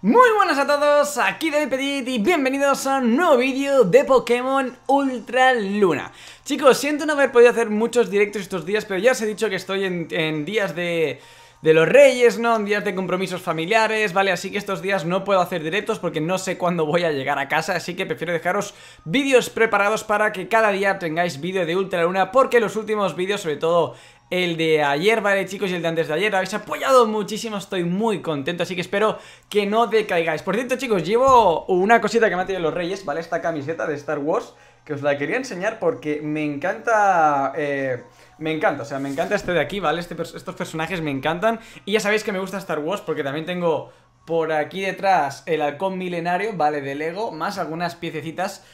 Muy buenas a todos, aquí David Petit y bienvenidos a un nuevo vídeo de Pokémon Ultra Luna Chicos, siento no haber podido hacer muchos directos estos días, pero ya os he dicho que estoy en, días de, de los reyes, ¿no? En días de compromisos familiares, ¿vale? Así que estos días no puedo hacer directos porque no sé cuándo voy a llegar a casa, así que prefiero dejaros vídeos preparados para que cada día tengáis vídeo de Ultra Luna porque los últimos vídeos, sobre todo el de ayer, ¿vale, chicos? Y el de antes de ayer. Habéis apoyado muchísimo, estoy muy contento, así que espero que no decaigáis. Por cierto, chicos, llevo una cosita que me ha tenido los reyes, ¿vale? Esta camiseta de Star Wars, que os la quería enseñar porque me encanta... Eh, me encanta, o sea, me encanta este de aquí, ¿vale? Este estos personajes me encantan. Y ya sabéis que me gusta Star Wars porque también tengo por aquí detrás el halcón milenario, ¿vale? De Lego, más algunas piececitas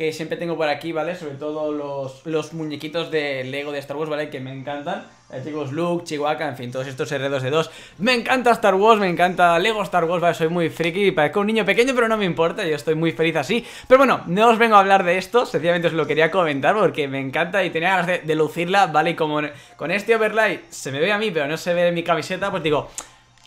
que siempre tengo por aquí, ¿vale? Sobre todo los, los muñequitos de Lego de Star Wars, ¿vale? Que me encantan. Eh, chicos, Luke, Chihuahua, en fin, todos estos heredos de dos Me encanta Star Wars, me encanta Lego Star Wars, ¿vale? Soy muy friki y parezco un niño pequeño, pero no me importa, yo estoy muy feliz así. Pero bueno, no os vengo a hablar de esto, sencillamente os lo quería comentar porque me encanta y tenía ganas de, lucirla, ¿vale? Y como con este overlay se me ve a mí, pero no se ve en mi camiseta, pues digo,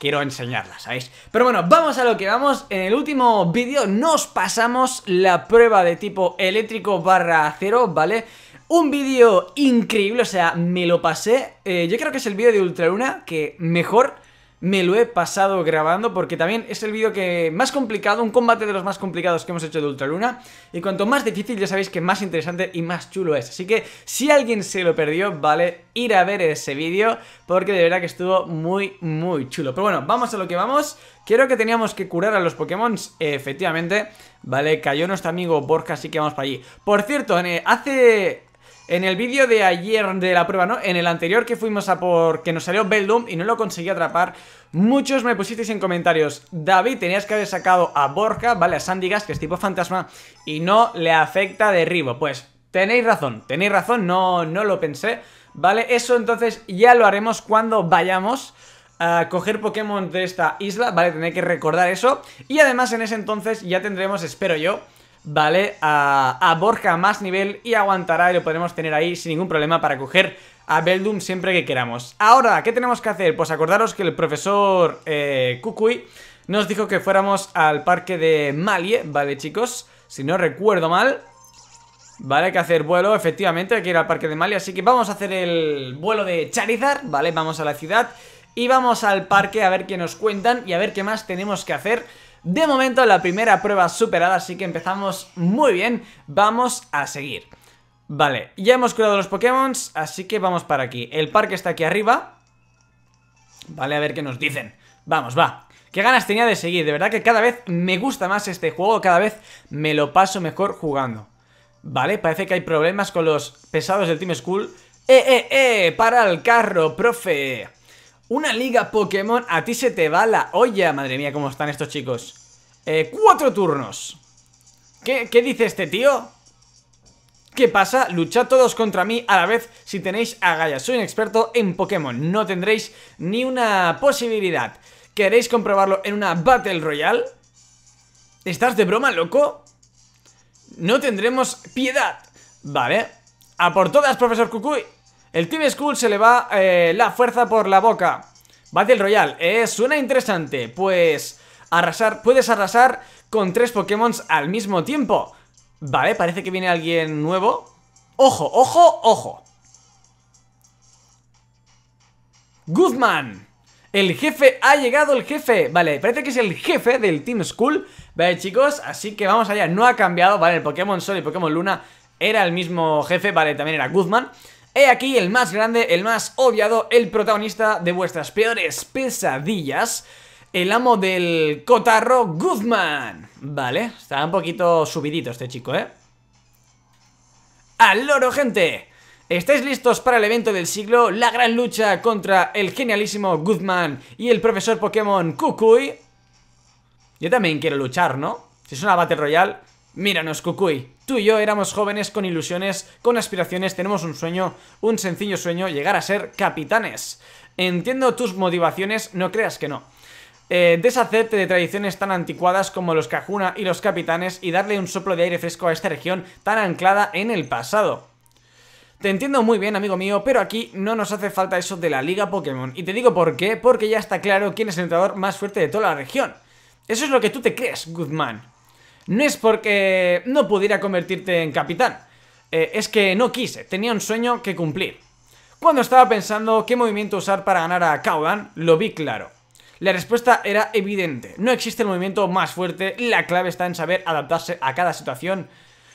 quiero enseñarlas, ¿sabéis? Pero bueno, vamos a lo que vamos. En el último vídeo nos pasamos la prueba de tipo eléctrico barra acero, ¿vale? Un vídeo increíble, o sea, me lo pasé. Eh, yo creo que es el vídeo de Ultraluna que mejor me lo he pasado grabando porque también es el vídeo que más complicado, un combate de los más complicados que hemos hecho de Ultraluna y cuanto más difícil ya sabéis que más interesante y más chulo es. Así que si alguien se lo perdió, vale, ir a ver ese vídeo porque de verdad que estuvo muy, muy chulo. Pero bueno, vamos a lo que vamos. Quiero que teníamos que curar a los Pokémon, efectivamente. Vale, cayó nuestro amigo Borja, así que vamos para allí. Por cierto, eh, hace en el vídeo de ayer de la prueba, ¿no? En el anterior que fuimos a por... que nos salió Beldum y no lo conseguí atrapar Muchos me pusisteis en comentarios David, tenías que haber sacado a Borja, ¿vale? A Sandigas, que es tipo fantasma Y no le afecta derribo Pues tenéis razón, tenéis razón, no, no lo pensé ¿Vale? Eso entonces ya lo haremos cuando vayamos a coger Pokémon de esta isla, ¿vale? Tendré que recordar eso. Y además en ese entonces ya tendremos, espero yo, ¿vale? A, a Borja más nivel y aguantará y lo podremos tener ahí sin ningún problema para coger a Beldum siempre que queramos. Ahora, ¿qué tenemos que hacer? Pues acordaros que el profesor eh, Kukui nos dijo que fuéramos al parque de Malie, ¿vale, chicos? Si no recuerdo mal. Vale, hay que hacer vuelo, efectivamente, hay que ir al parque de Malie, así que vamos a hacer el vuelo de Charizard, ¿vale? Vamos a la ciudad y vamos al parque a ver qué nos cuentan y a ver qué más tenemos que hacer de momento la primera prueba superada, así que empezamos muy bien. Vamos a seguir. Vale, ya hemos curado los Pokémon, así que vamos para aquí. El parque está aquí arriba. Vale, a ver qué nos dicen. Vamos, va. Qué ganas tenía de seguir, de verdad que cada vez me gusta más este juego, cada vez me lo paso mejor jugando. Vale, parece que hay problemas con los pesados del Team School. ¡Eh, eh, eh! ¡Para el carro, profe! Una liga Pokémon, a ti se te va la olla. Madre mía, cómo están estos chicos. Eh, cuatro turnos. ¿Qué, dice este tío? ¿Qué pasa? Luchad todos contra mí a la vez si tenéis agallas. Soy un experto en Pokémon, no tendréis ni una posibilidad. ¿Queréis comprobarlo en una Battle Royale? ¿Estás de broma, loco? No tendremos piedad. Vale. A por todas, profesor Cucuy. El Team Skull se le va eh, la fuerza por la boca. Battle Royale, es eh, suena interesante. Pues arrasar, puedes arrasar con tres Pokémon al mismo tiempo. Vale, parece que viene alguien nuevo. Ojo, ojo, ojo. Guzman, El jefe, ha llegado el jefe Vale, parece que es el jefe del Team School Vale, chicos, así que vamos allá No ha cambiado, vale, el Pokémon Sol y Pokémon Luna Era el mismo jefe, vale, también era Guzman He aquí el más grande, el más obviado, el protagonista de vuestras peores pesadillas, el amo del cotarro Guzmán. Vale, está un poquito subidito este chico, ¿eh? ¡Al loro, gente! ¿Estáis listos para el evento del siglo? La gran lucha contra el genialísimo Guzmán y el profesor Pokémon Kukui. Yo también quiero luchar, ¿no? Si es una Battle Royale... Míranos, Kukui, Tú y yo éramos jóvenes con ilusiones, con aspiraciones, tenemos un sueño, un sencillo sueño, llegar a ser capitanes. Entiendo tus motivaciones, no creas que no. Eh, deshacerte de tradiciones tan anticuadas como los Cajuna y los capitanes y darle un soplo de aire fresco a esta región tan anclada en el pasado. Te entiendo muy bien, amigo mío, pero aquí no nos hace falta eso de la Liga Pokémon. Y te digo por qué, porque ya está claro quién es el entrenador más fuerte de toda la región. Eso es lo que tú te crees, Guzmán. No es porque no pudiera convertirte en capitán. Eh, es que no quise, tenía un sueño que cumplir. Cuando estaba pensando qué movimiento usar para ganar a Kaudan, lo vi claro. La respuesta era evidente. No existe el movimiento más fuerte, la clave está en saber adaptarse a cada situación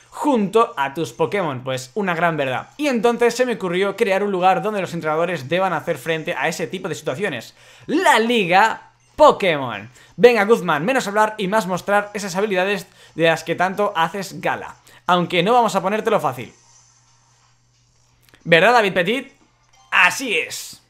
junto a tus Pokémon, pues una gran verdad. Y entonces se me ocurrió crear un lugar donde los entrenadores deban hacer frente a ese tipo de situaciones. La Liga Pokémon. Venga Guzmán, menos hablar y más mostrar esas habilidades de las que tanto haces gala. Aunque no vamos a ponértelo fácil. ¿Verdad, David Petit? Así es.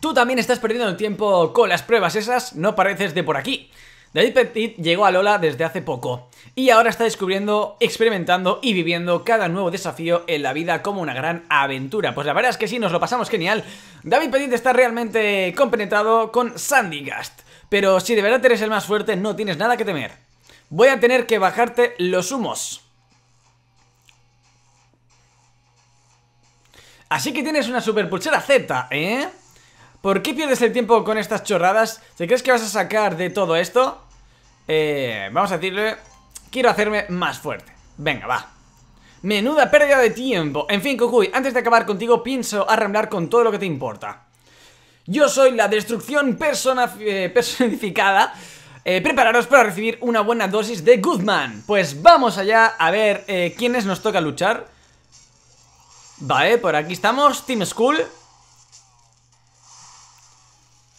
Tú también estás perdiendo el tiempo con las pruebas esas, no pareces de por aquí. David Petit llegó a Lola desde hace poco y ahora está descubriendo, experimentando y viviendo cada nuevo desafío en la vida como una gran aventura. Pues la verdad es que sí, nos lo pasamos genial. David Petit está realmente compenetrado con Sandy gast pero si de verdad eres el más fuerte, no tienes nada que temer. Voy a tener que bajarte los humos. Así que tienes una super pulsera Z, ¿eh? ¿Por qué pierdes el tiempo con estas chorradas? ¿Te crees que vas a sacar de todo esto? Eh, vamos a decirle... Quiero hacerme más fuerte. Venga, va. Menuda pérdida de tiempo. En fin, Kukui, antes de acabar contigo, pienso arramblar con todo lo que te importa. Yo soy la destrucción persona, eh, personificada. Eh, prepararos para recibir una buena dosis de Goodman. Pues vamos allá a ver eh, quiénes nos toca luchar. Vale, por aquí estamos. Team School.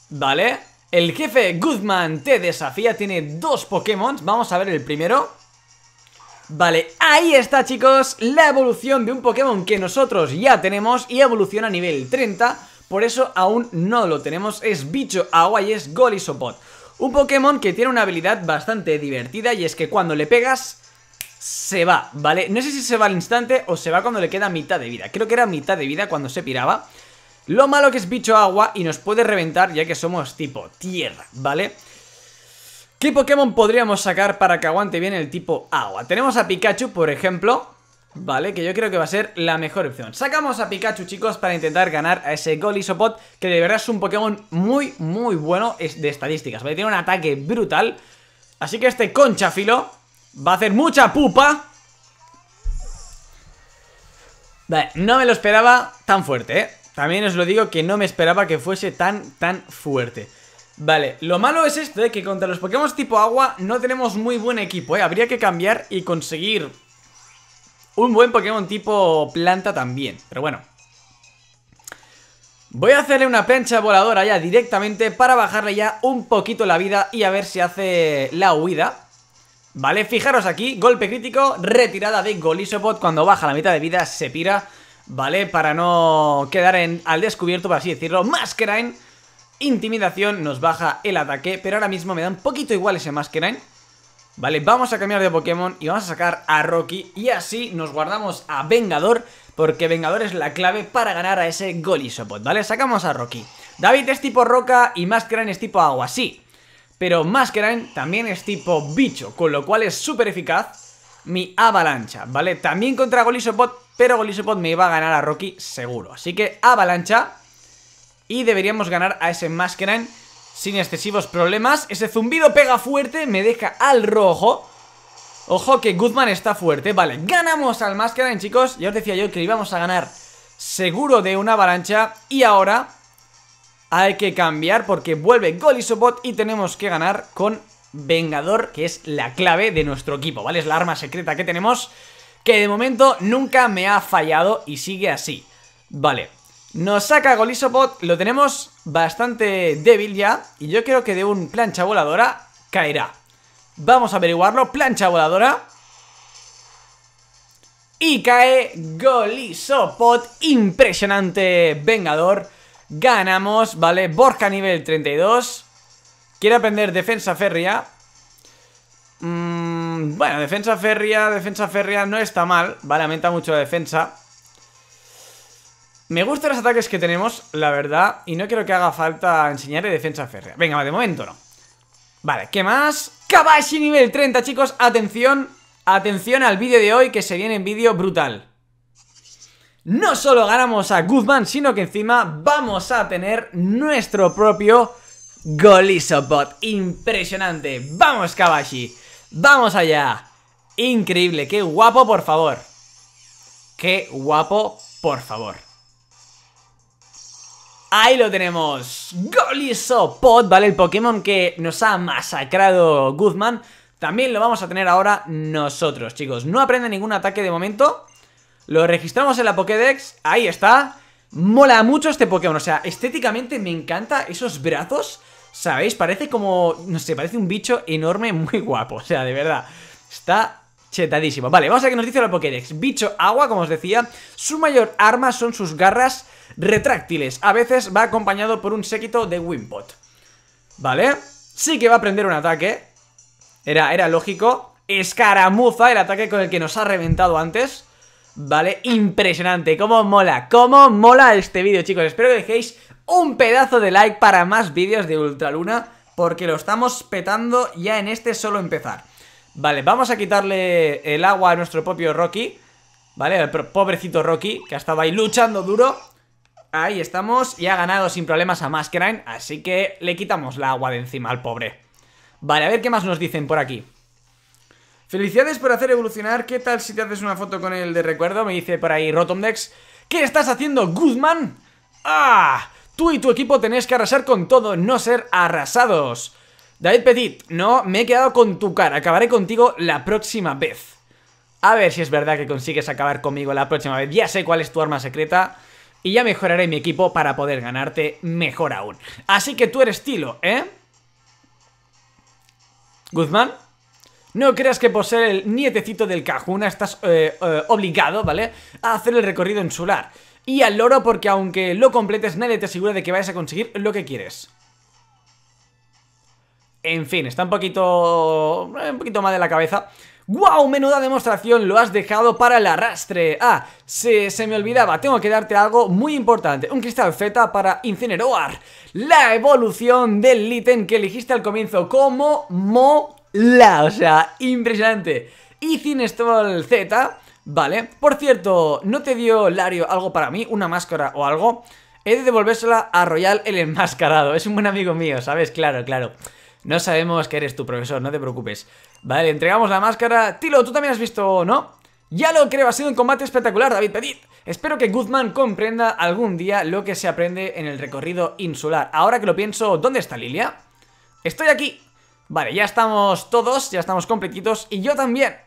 Vale. El jefe Goodman te desafía. Tiene dos Pokémon. Vamos a ver el primero. Vale, ahí está chicos la evolución de un Pokémon que nosotros ya tenemos y evoluciona a nivel 30 por eso aún no lo tenemos, es bicho agua y es golisopod. Un Pokémon que tiene una habilidad bastante divertida y es que cuando le pegas se va, ¿vale? No sé si se va al instante o se va cuando le queda mitad de vida. Creo que era mitad de vida cuando se piraba. Lo malo que es bicho agua y nos puede reventar ya que somos tipo tierra, ¿vale? ¿Qué Pokémon podríamos sacar para que aguante bien el tipo agua? Tenemos a Pikachu, por ejemplo, ¿vale? Que yo creo que va a ser la mejor opción. Sacamos a Pikachu, chicos, para intentar ganar a ese Golisopod, que de verdad es un Pokémon muy, muy bueno de estadísticas, ¿vale? Tiene un ataque brutal. Así que este Conchafilo va a hacer mucha pupa. Vale, no me lo esperaba tan fuerte, ¿eh? También os lo digo que no me esperaba que fuese tan, tan fuerte. Vale, lo malo es esto, ¿eh? que contra los Pokémon tipo agua no tenemos muy buen equipo, ¿eh? Habría que cambiar y conseguir un buen Pokémon tipo planta también, pero bueno. Voy a hacerle una plancha voladora ya directamente para bajarle ya un poquito la vida y a ver si hace la huida. Vale, fijaros aquí, golpe crítico, retirada de Golisopod cuando baja la mitad de vida, se pira, ¿vale? Para no quedar en, al descubierto, por así decirlo, Masquerain, intimidación, nos baja el ataque, pero ahora mismo me da un poquito igual ese Masquerain, Vale, vamos a cambiar de Pokémon y vamos a sacar a Rocky y así nos guardamos a Vengador porque Vengador es la clave para ganar a ese Golisopod, ¿vale? Sacamos a Rocky. David es tipo roca y Masquerain es tipo agua, sí. Pero Masquerain también es tipo bicho, con lo cual es súper eficaz mi avalancha, ¿vale? También contra Golisopod, pero Golisopod me iba a ganar a Rocky seguro. Así que avalancha y deberíamos ganar a ese Masquerain sin excesivos problemas. Ese zumbido pega fuerte, me deja al rojo. Ojo que Guzmán está fuerte. Vale, ganamos al en chicos. Ya os decía yo que íbamos a ganar seguro de una avalancha. Y ahora hay que cambiar porque vuelve Golisobot. y tenemos que ganar con Vengador, que es la clave de nuestro equipo, ¿vale? Es la arma secreta que tenemos, que de momento nunca me ha fallado y sigue así. Vale, nos saca Golisopod, lo tenemos bastante débil ya Y yo creo que de un plancha voladora caerá Vamos a averiguarlo, plancha voladora Y cae Golisopod, impresionante vengador Ganamos, vale, Borja nivel 32 Quiere aprender defensa férrea mm, Bueno, defensa férrea, defensa férrea no está mal Vale, aumenta mucho la defensa me gustan los ataques que tenemos, la verdad, y no creo que haga falta enseñarle defensa férrea. Venga, de momento no. Vale, ¿qué más? Kabashi nivel 30, chicos, atención, atención al vídeo de hoy que se viene en vídeo brutal. No solo ganamos a Guzmán, sino que encima vamos a tener nuestro propio Golisopod. Impresionante. Vamos, Kabashi. Vamos allá. Increíble, qué guapo, por favor. Qué guapo, por favor. Ahí lo tenemos, Golisopod, ¿vale? El Pokémon que nos ha masacrado Guzmán, También lo vamos a tener ahora nosotros, chicos No aprende ningún ataque de momento Lo registramos en la Pokédex, ahí está Mola mucho este Pokémon, o sea, estéticamente me encanta esos brazos ¿Sabéis? Parece como, no sé, parece un bicho enorme muy guapo O sea, de verdad, está chetadísimo. Vale, vamos a ver qué nos dice la Pokédex. Bicho agua, como os decía, su mayor arma son sus garras retráctiles. A veces va acompañado por un séquito de Wimpot. Vale, sí que va a aprender un ataque. Era, era lógico. Escaramuza, el ataque con el que nos ha reventado antes. Vale, impresionante, cómo mola, cómo mola este vídeo, chicos. Espero que dejéis un pedazo de like para más vídeos de Ultraluna, porque lo estamos petando ya en este solo empezar. Vale, vamos a quitarle el agua a nuestro propio Rocky Vale, al pobrecito Rocky Que ha estado ahí luchando duro Ahí estamos, y ha ganado sin problemas a Maskerine Así que le quitamos la agua de encima al pobre Vale, a ver qué más nos dicen por aquí Felicidades por hacer evolucionar ¿Qué tal si te haces una foto con el de recuerdo? Me dice por ahí Rotomdex ¿Qué estás haciendo, Guzmán? ¡Ah! Tú y tu equipo tenéis que arrasar con todo, no ser arrasados David Petit, no, me he quedado con tu cara. Acabaré contigo la próxima vez. A ver si es verdad que consigues acabar conmigo la próxima vez. Ya sé cuál es tu arma secreta. Y ya mejoraré mi equipo para poder ganarte mejor aún. Así que tú eres Tilo, ¿eh? Guzmán. No creas que por ser el nietecito del Cajuna estás eh, eh, obligado, ¿vale? A hacer el recorrido insular. Y al loro porque aunque lo completes nadie te asegura de que vayas a conseguir lo que quieres. En fin, está un poquito... Eh, un poquito más de la cabeza. ¡Wow! Menuda demostración lo has dejado para el arrastre. Ah, se, me olvidaba, tengo que darte algo muy importante. Un cristal Z para incinerar La evolución del ítem que elegiste al comienzo como mola. O sea, impresionante. Y el Z, vale. Por cierto, ¿no te dio Lario algo para mí? ¿Una máscara o algo? He de devolvérsela a Royal el Enmascarado. Es un buen amigo mío, ¿sabes? Claro, claro. No sabemos que eres tu profesor, no te preocupes. Vale, entregamos la máscara. Tilo, tú también has visto, o ¿no? Ya lo creo, ha sido un combate espectacular, David pedid Espero que Guzmán comprenda algún día lo que se aprende en el recorrido insular. Ahora que lo pienso, ¿dónde está Lilia? Estoy aquí. Vale, ya estamos todos, ya estamos completitos y yo también.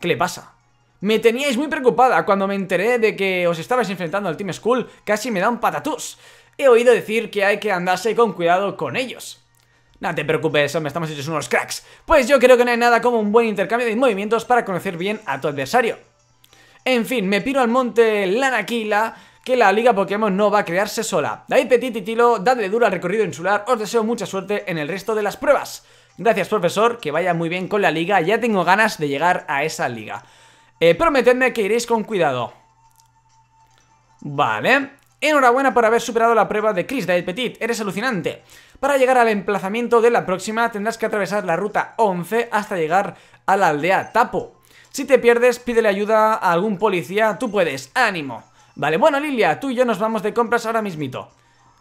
¿Qué le pasa? Me teníais muy preocupada cuando me enteré de que os estabais enfrentando al Team School. Casi me da un patatús. He oído decir que hay que andarse con cuidado con ellos. No te preocupes, hombre, estamos hechos unos cracks. Pues yo creo que no hay nada como un buen intercambio de movimientos para conocer bien a tu adversario. En fin, me piro al monte Lanaquila que la Liga Pokémon no va a crearse sola. David Petit y Tilo, dadle duro al recorrido insular, os deseo mucha suerte en el resto de las pruebas. Gracias profesor, que vaya muy bien con la liga, ya tengo ganas de llegar a esa liga. Eh, prometedme que iréis con cuidado. Vale. Enhorabuena por haber superado la prueba de Chris David Petit, eres alucinante. Para llegar al emplazamiento de la próxima tendrás que atravesar la ruta 11 hasta llegar a la aldea Tapo. Si te pierdes, pídele ayuda a algún policía, tú puedes, ánimo. Vale, bueno Lilia, tú y yo nos vamos de compras ahora mismito.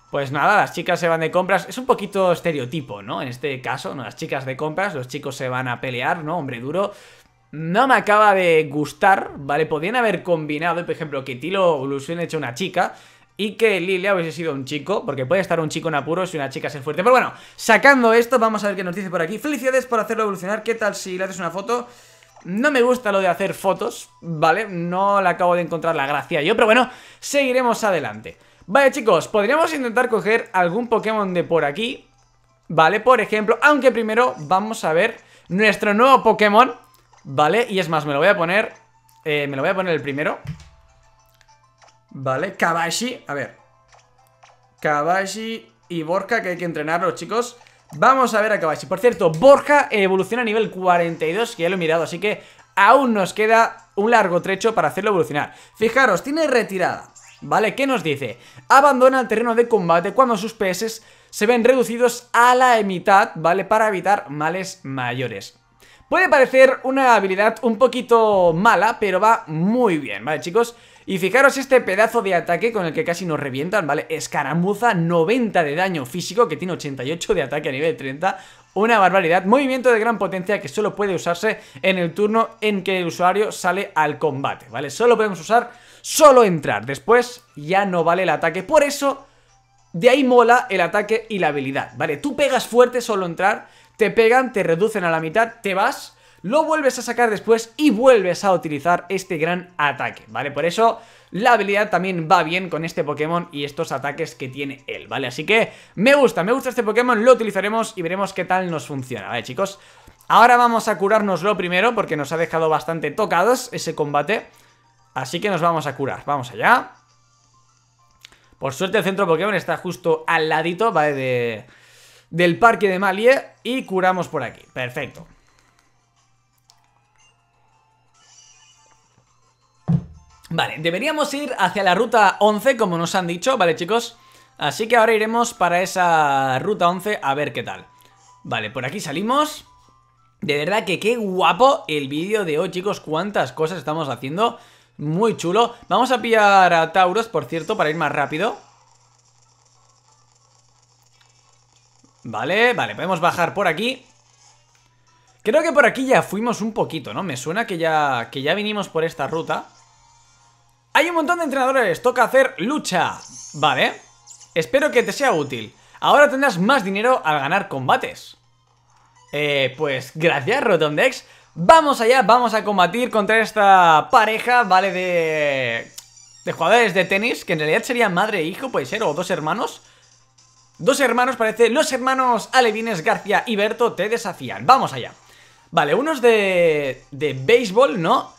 Pues nada, las chicas se van de compras, es un poquito estereotipo, ¿no? En este caso, ¿no? las chicas de compras, los chicos se van a pelear, ¿no? Hombre duro, no me acaba de gustar, ¿vale? Podían haber combinado, por ejemplo, que Tilo o Lucian hecho una chica y que Lilia hubiese sido un chico, porque puede estar un chico en apuros y una chica ser fuerte. Pero bueno, sacando esto, vamos a ver qué nos dice por aquí. Felicidades por hacerlo evolucionar. ¿Qué tal si le haces una foto? No me gusta lo de hacer fotos, ¿vale? No le acabo de encontrar la gracia yo, pero bueno, seguiremos adelante. Vale, chicos, podríamos intentar coger algún Pokémon de por aquí, ¿vale? Por ejemplo, aunque primero vamos a ver nuestro nuevo Pokémon, ¿vale? Y es más, me lo voy a poner... Eh, me lo voy a poner el primero Vale, Kabashi, a ver Kabashi y Borja que hay que entrenarlos, chicos Vamos a ver a Kabashi, por cierto, Borja evoluciona a nivel 42 Que ya lo he mirado, así que aún nos queda un largo trecho para hacerlo evolucionar Fijaros, tiene retirada ¿Vale? ¿Qué nos dice? Abandona el terreno de combate cuando sus PS se ven reducidos a la mitad, ¿vale? Para evitar males mayores Puede parecer una habilidad un poquito mala, pero va muy bien, ¿vale chicos? Y fijaros este pedazo de ataque con el que casi nos revientan, ¿vale? Escaramuza, 90 de daño físico, que tiene 88 de ataque a nivel 30 una barbaridad. Movimiento de gran potencia que solo puede usarse en el turno en que el usuario sale al combate, ¿vale? Solo podemos usar, solo entrar. Después ya no vale el ataque. Por eso, de ahí mola el ataque y la habilidad, ¿vale? Tú pegas fuerte solo entrar, te pegan, te reducen a la mitad, te vas lo vuelves a sacar después y vuelves a utilizar este gran ataque, ¿vale? Por eso la habilidad también va bien con este Pokémon y estos ataques que tiene él, ¿vale? Así que me gusta, me gusta este Pokémon, lo utilizaremos y veremos qué tal nos funciona, ¿vale, chicos? Ahora vamos a curarnos lo primero porque nos ha dejado bastante tocados ese combate. Así que nos vamos a curar, vamos allá. Por suerte el centro Pokémon está justo al ladito, ¿vale? del parque de Malie y curamos por aquí, perfecto. Vale, deberíamos ir hacia la ruta 11, como nos han dicho, ¿vale, chicos? Así que ahora iremos para esa ruta 11 a ver qué tal. Vale, por aquí salimos. De verdad que qué guapo el vídeo de hoy, chicos. Cuántas cosas estamos haciendo. Muy chulo. Vamos a pillar a Tauros, por cierto, para ir más rápido. Vale, vale, podemos bajar por aquí. Creo que por aquí ya fuimos un poquito, ¿no? Me suena que ya, que ya vinimos por esta ruta. Hay un montón de entrenadores, toca hacer lucha. Vale, espero que te sea útil. Ahora tendrás más dinero al ganar combates. Eh, pues gracias Rotondex. Vamos allá, vamos a combatir contra esta pareja, ¿vale? De... De jugadores de tenis, que en realidad Serían madre e hijo, puede ser, o dos hermanos. Dos hermanos, parece. Los hermanos Alevines, García y Berto te desafían. Vamos allá. Vale, unos de... de béisbol, ¿no?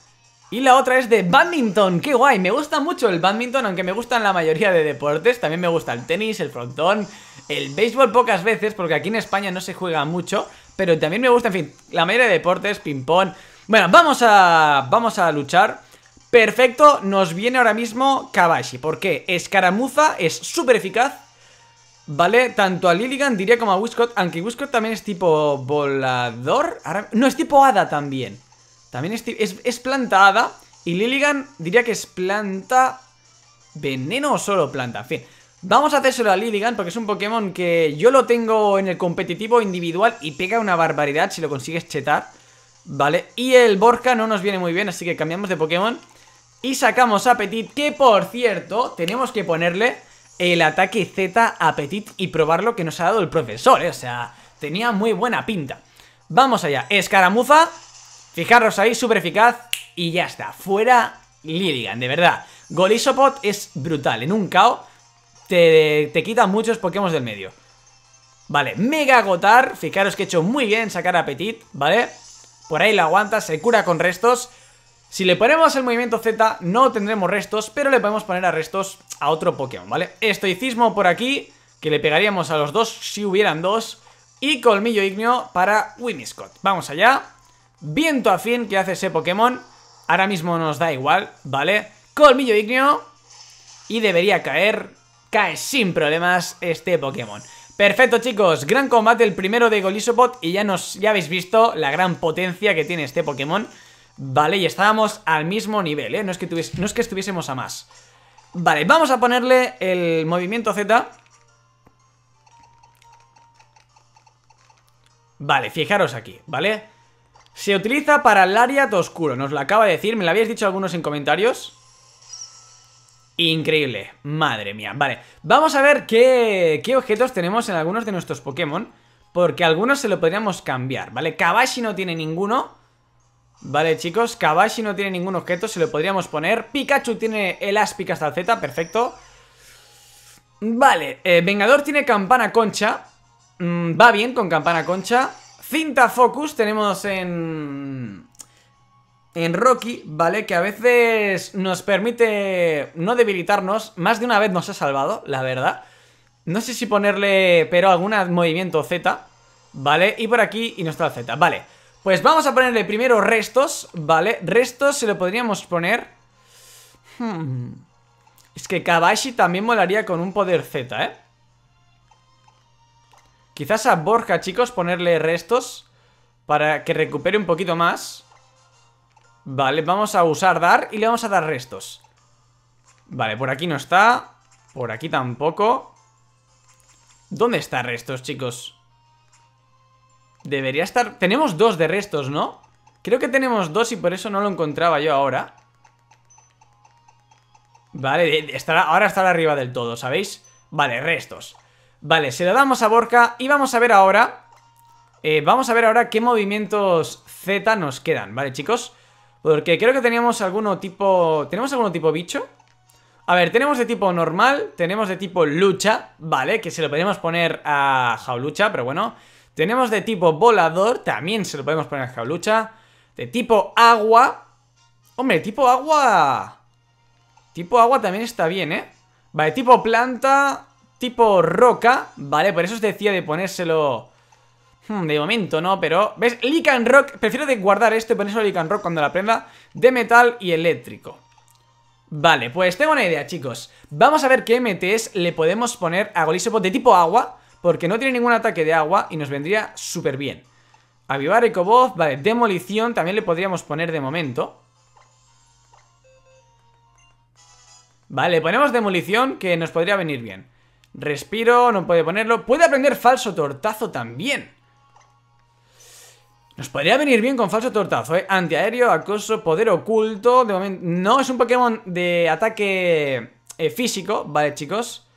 Y la otra es de badminton, qué guay, me gusta mucho el badminton, aunque me gustan la mayoría de deportes, también me gusta el tenis, el frontón, el béisbol pocas veces, porque aquí en España no se juega mucho, pero también me gusta, en fin, la mayoría de deportes, ping pong. Bueno, vamos a, vamos a luchar. Perfecto, nos viene ahora mismo Kabashi, porque escaramuza es súper eficaz, ¿vale? Tanto a Lilligan diría como a Wiscott, aunque Wiscott también es tipo volador, no, es tipo hada también. También es, es, Y Lilligan diría que es planta veneno o solo planta. En fin, vamos a hacérselo a Lilligan porque es un Pokémon que yo lo tengo en el competitivo individual y pega una barbaridad si lo consigues chetar. Vale, y el Borca no nos viene muy bien, así que cambiamos de Pokémon. Y sacamos a Petit, que por cierto, tenemos que ponerle el ataque Z a Petit y probar lo que nos ha dado el profesor, ¿eh? o sea, tenía muy buena pinta. Vamos allá, escaramuza, Fijaros ahí, súper eficaz y ya está. Fuera Lilligan, de verdad. Golisopot es brutal. En un cao te, quita muchos Pokémon del medio. Vale, Mega Agotar. Fijaros que he hecho muy bien sacar a Petit, ¿vale? Por ahí la aguanta, se cura con restos. Si le ponemos el movimiento Z no tendremos restos, pero le podemos poner a restos a otro Pokémon, ¿vale? Estoicismo por aquí, que le pegaríamos a los dos si hubieran dos. Y Colmillo Igneo para Wimiscott. Vamos allá viento a que hace ese Pokémon. Ahora mismo nos da igual, ¿vale? Colmillo ignio Y debería caer. Cae sin problemas este Pokémon. Perfecto chicos, gran combate el primero de Golisopod y ya nos ya habéis visto la gran potencia que tiene este Pokémon. Vale, y estábamos al mismo nivel, ¿eh? No es que, no es que estuviésemos a más. Vale, vamos a ponerle el movimiento Z. Vale, fijaros aquí, ¿vale? Se utiliza para el de Oscuro, nos lo acaba de decir, me lo habéis dicho algunos en comentarios. Increíble, madre mía. Vale, vamos a ver qué, objetos tenemos en algunos de nuestros Pokémon, porque algunos se lo podríamos cambiar, ¿vale? Kabashi no tiene ninguno. Vale, chicos, Kabashi no tiene ningún objeto, se lo podríamos poner. Pikachu tiene el Aspic hasta el Z, perfecto. Vale, eh, Vengador tiene Campana Concha. Mm, va bien con Campana Concha. Cinta Focus tenemos en... En Rocky, ¿vale? Que a veces nos permite no debilitarnos. Más de una vez nos ha salvado, la verdad. No sé si ponerle, pero algún movimiento Z, ¿vale? Y por aquí, y nuestro Z, vale. Pues vamos a ponerle primero restos, ¿vale? Restos se lo podríamos poner... Hmm. Es que Kabashi también molaría con un poder Z, ¿eh? Quizás a Borja, chicos, ponerle restos para que recupere un poquito más. Vale, vamos a usar dar y le vamos a dar restos. Vale, por aquí no está. Por aquí tampoco. ¿Dónde está restos, chicos? Debería estar... Tenemos dos de restos, ¿no? Creo que tenemos dos y por eso no lo encontraba yo ahora. Vale, ahora estará arriba del todo, ¿sabéis? Vale, restos. Vale, se la damos a Borca y vamos a ver ahora... Eh, vamos a ver ahora qué movimientos Z nos quedan, ¿vale, chicos? Porque creo que teníamos alguno tipo... ¿Tenemos alguno tipo bicho? A ver, tenemos de tipo normal, tenemos de tipo lucha, ¿vale? Que se lo podemos poner a Jaulucha, pero bueno. Tenemos de tipo volador, también se lo podemos poner a Jaulucha. De tipo agua. Hombre, tipo agua... Tipo agua también está bien, ¿eh? Vale, tipo planta tipo roca, ¿vale? Por eso os decía de ponérselo... Hmm, de momento, ¿no? Pero, ¿ves? Lican Rock, prefiero de guardar esto y ponérselo Lican Rock cuando la prenda De metal y eléctrico Vale, pues tengo una idea, chicos Vamos a ver qué MTs le podemos poner a Golisopo de tipo agua Porque no tiene ningún ataque de agua y nos vendría súper bien Avivar, Ecoboz, vale, Demolición también le podríamos poner de momento Vale, ponemos Demolición que nos podría venir bien Respiro, no puede ponerlo. Puede aprender falso tortazo también. Nos podría venir bien con falso tortazo, ¿eh? Antiaéreo, acoso, poder oculto. De momento, no es un Pokémon de ataque eh, físico, ¿vale, chicos?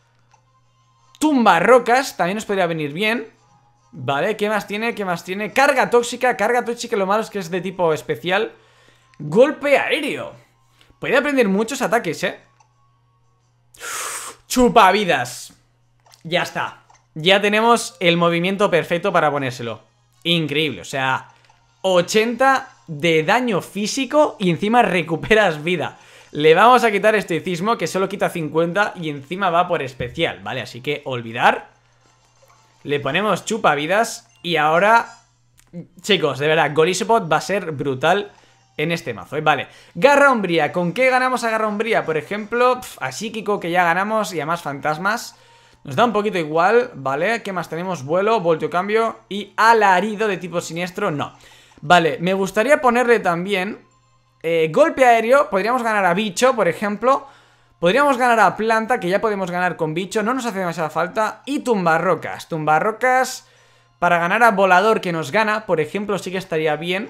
Tumba rocas, también nos podría venir bien. Vale, ¿qué más tiene? ¿Qué más tiene? Carga tóxica, carga tóxica, lo malo es que es de tipo especial. Golpe aéreo. Puede aprender muchos ataques, ¿eh? chupavidas. Ya está. Ya tenemos el movimiento perfecto para ponérselo. Increíble, o sea, 80 de daño físico y encima recuperas vida. Le vamos a quitar este cismo que solo quita 50 y encima va por especial, ¿vale? Así que olvidar. Le ponemos chupa vidas y ahora... Chicos, de verdad, Golisopod va a ser brutal en este mazo, ¿eh? Vale, Garra Umbría, ¿con qué ganamos a Garra Umbría? Por ejemplo, a Psíquico que ya ganamos y a más fantasmas... Nos da un poquito igual, ¿vale? ¿Qué más tenemos? Vuelo, Volteo cambio y alarido de tipo siniestro, no. Vale, me gustaría ponerle también eh, golpe aéreo. Podríamos ganar a bicho, por ejemplo. Podríamos ganar a planta, que ya podemos ganar con bicho. No nos hace demasiada falta. Y tumbarrocas. Tumbarrocas para ganar a volador que nos gana, por ejemplo, sí que estaría bien.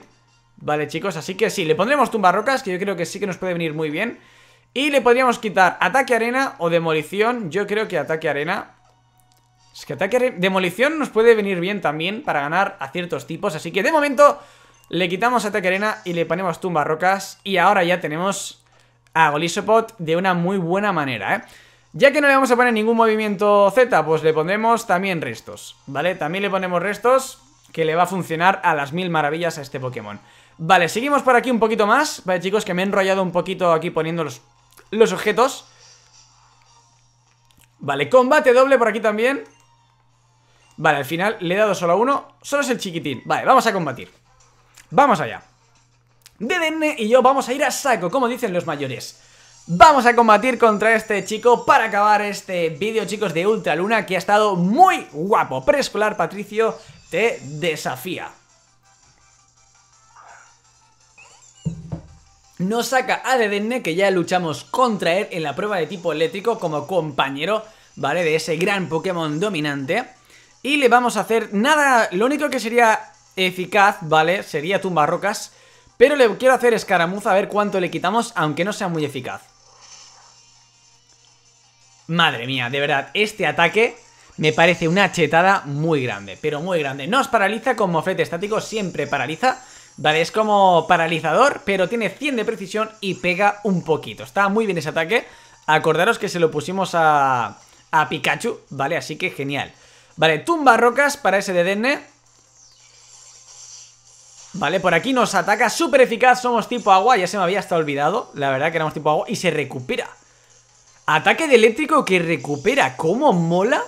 Vale, chicos, así que sí, le pondremos tumbarrocas, que yo creo que sí que nos puede venir muy bien. Y le podríamos quitar ataque arena o demolición. Yo creo que ataque arena. Es que ataque arena... Demolición nos puede venir bien también para ganar a ciertos tipos. Así que de momento le quitamos ataque arena y le ponemos tumba rocas. Y ahora ya tenemos a Golisopod de una muy buena manera, ¿eh? Ya que no le vamos a poner ningún movimiento Z, pues le pondremos también restos, ¿vale? También le ponemos restos que le va a funcionar a las mil maravillas a este Pokémon. Vale, seguimos por aquí un poquito más, ¿vale chicos? Que me he enrollado un poquito aquí poniendo los los objetos Vale, combate doble por aquí también Vale, al final le he dado solo a uno Solo es el chiquitín Vale, vamos a combatir Vamos allá DDN y yo vamos a ir a saco, como dicen los mayores Vamos a combatir contra este chico para acabar este vídeo, chicos, de Ultra Luna, Que ha estado muy guapo Preescolar Patricio te desafía nos saca a Dedenne, que ya luchamos contra él en la prueba de tipo eléctrico como compañero, ¿vale? De ese gran Pokémon dominante. Y le vamos a hacer nada, lo único que sería eficaz, ¿vale? Sería rocas pero le quiero hacer escaramuza a ver cuánto le quitamos, aunque no sea muy eficaz. Madre mía, de verdad, este ataque me parece una chetada muy grande, pero muy grande. Nos paraliza con mofete estático, siempre paraliza, Vale, es como paralizador, pero tiene 100 de precisión y pega un poquito. Está muy bien ese ataque. Acordaros que se lo pusimos a, a Pikachu, ¿vale? Así que genial. Vale, tumba rocas para ese de Vale, por aquí nos ataca súper eficaz. Somos tipo agua, ya se me había hasta olvidado. La verdad que éramos tipo agua y se recupera. Ataque de eléctrico que recupera. ¿Cómo mola?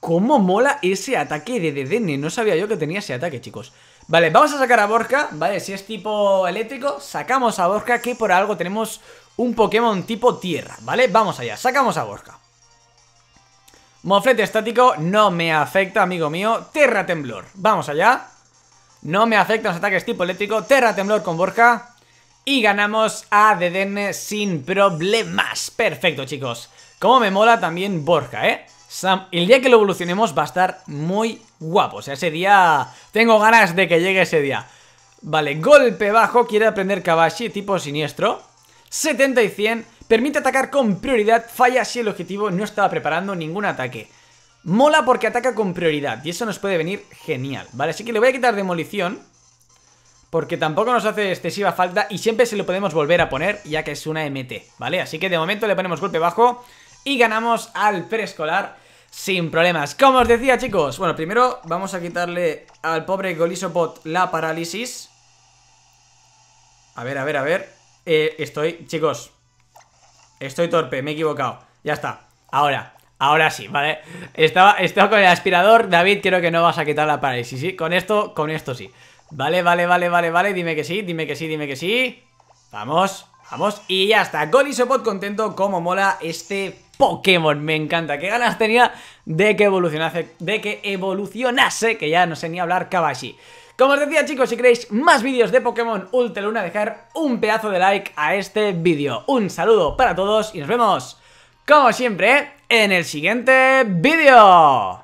¿Cómo mola ese ataque de Dedenne? No sabía yo que tenía ese ataque, chicos. Vale, vamos a sacar a Borca, ¿vale? Si es tipo eléctrico, sacamos a Borca que por algo tenemos un Pokémon tipo tierra, ¿vale? Vamos allá, sacamos a Borca. Moflete estático no me afecta, amigo mío. tierra temblor, vamos allá. No me afectan los ataques tipo eléctrico. Terra temblor con Borca. Y ganamos a Dedenne sin problemas. Perfecto, chicos. Como me mola también Borja, ¿eh? Sam. El día que lo evolucionemos va a estar muy guapo. O sea, ese día... Tengo ganas de que llegue ese día. Vale, golpe bajo. Quiere aprender Kabashi, tipo siniestro. 70 y 100. Permite atacar con prioridad. Falla si el objetivo no estaba preparando ningún ataque. Mola porque ataca con prioridad. Y eso nos puede venir genial. Vale, así que le voy a quitar demolición. Porque tampoco nos hace excesiva falta y siempre se lo podemos volver a poner ya que es una MT, ¿vale? Así que de momento le ponemos golpe bajo y ganamos al preescolar sin problemas Como os decía chicos, bueno primero vamos a quitarle al pobre Golisopod la parálisis A ver, a ver, a ver eh, Estoy, chicos Estoy torpe, me he equivocado Ya está, ahora Ahora sí, ¿vale? Estaba, estaba con el aspirador David, creo que no vas a quitar la parálisis, ¿sí? Con esto, con esto sí Vale, vale, vale, vale, vale, dime que sí, dime que sí, dime que sí Vamos, vamos Y ya está, Golisopod contento como mola este Pokémon, me encanta. Qué ganas tenía de que evolucionase, de que evolucionase, que ya no sé ni hablar Kabashi. Como os decía chicos, si queréis más vídeos de Pokémon Ultra Luna, dejar un pedazo de like a este vídeo. Un saludo para todos y nos vemos, como siempre, en el siguiente vídeo.